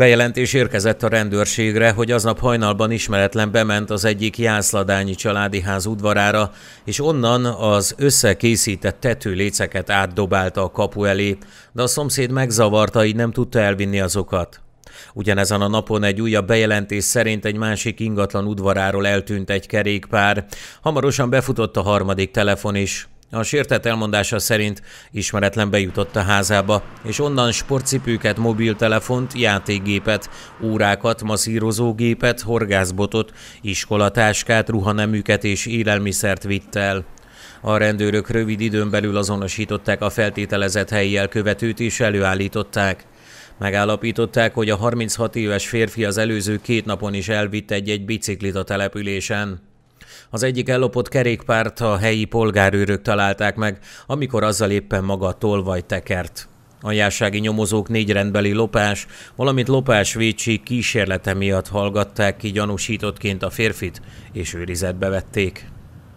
Bejelentés érkezett a rendőrségre, hogy aznap hajnalban ismeretlen bement az egyik Jászladányi családi ház udvarára, és onnan az összekészített tetőléceket átdobálta a kapu elé, de a szomszéd megzavarta, így nem tudta elvinni azokat. Ugyanezen a napon egy újabb bejelentés szerint egy másik ingatlan udvaráról eltűnt egy kerékpár. Hamarosan befutott a harmadik telefon is. A sértett elmondása szerint ismeretlen bejutott a házába, és onnan sportcipőket, mobiltelefont, játékgépet, órákat, masszírozógépet, horgászbotot, iskolatáskát, ruhaneműket és élelmiszert vitt el. A rendőrök rövid időn belül azonosították a feltételezett helyi követőt és előállították. Megállapították, hogy a 36 éves férfi az előző két napon is elvitt egy-egy biciklit a településen. Az egyik ellopott kerékpárt a helyi polgárőrök találták meg, amikor azzal éppen maga a tolvaj tekert. Aljássági nyomozók négy rendbeli lopás, valamint lopásvédsi kísérlete miatt hallgatták ki gyanúsítottként a férfit, és őrizetbe vették.